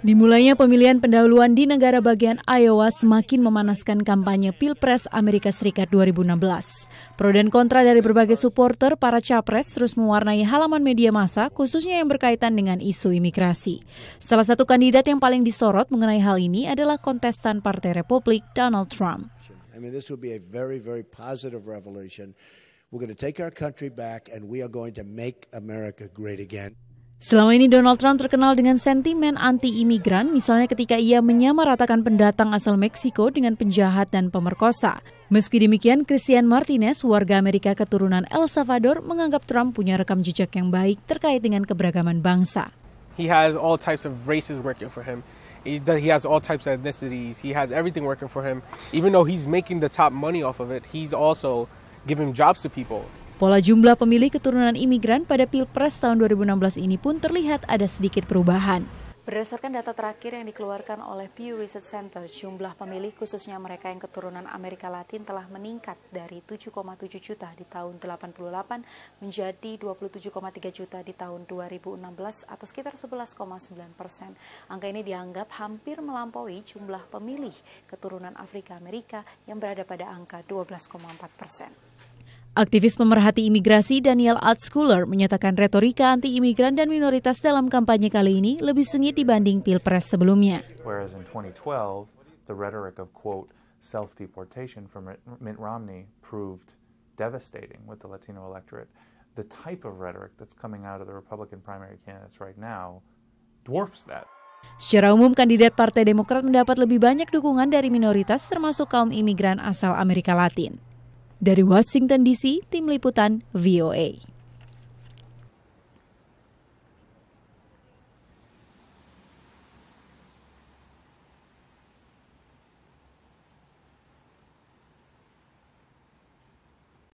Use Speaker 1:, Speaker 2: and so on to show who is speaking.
Speaker 1: Dimulainya pemilihan pendahuluan di negara bagian Iowa semakin memanaskan kampanye Pilpres Amerika Serikat 2016. Pro dan kontra dari berbagai supporter para capres terus mewarnai halaman media massa khususnya yang berkaitan dengan isu imigrasi. Salah satu kandidat yang paling disorot mengenai hal ini adalah kontestan Partai Republik Donald Trump. I Selama ini Donald Trump terkenal dengan sentimen anti-imigran, misalnya ketika ia menyamaratakan pendatang asal Meksiko dengan penjahat dan pemerkosa. Meski demikian, Christian Martinez, warga Amerika keturunan El Salvador, menganggap Trump punya rekam jejak yang baik terkait dengan keberagaman bangsa. He has all types of races working for him. He, has all types of ethnicities. He has everything working for him. Even though he's making the top money off of it, he's also giving jobs to people. Pola jumlah pemilih keturunan imigran pada Pilpres tahun 2016 ini pun terlihat ada sedikit perubahan. Berdasarkan data terakhir yang dikeluarkan oleh Pew Research Center, jumlah pemilih khususnya mereka yang keturunan Amerika Latin telah meningkat dari 7,7 juta di tahun 88 menjadi 27,3 juta di tahun 2016 atau sekitar 11,9 persen. Angka ini dianggap hampir melampaui jumlah pemilih keturunan Afrika Amerika yang berada pada angka 12,4 persen. Aktivis pemerhati imigrasi Daniel Altschuler menyatakan retorika anti-imigran dan minoritas dalam kampanye kali ini lebih sengit dibanding pilpres sebelumnya. Secara umum, kandidat Partai Demokrat mendapat lebih banyak dukungan dari minoritas termasuk kaum imigran asal Amerika Latin. Dari Washington DC, tim liputan VOA.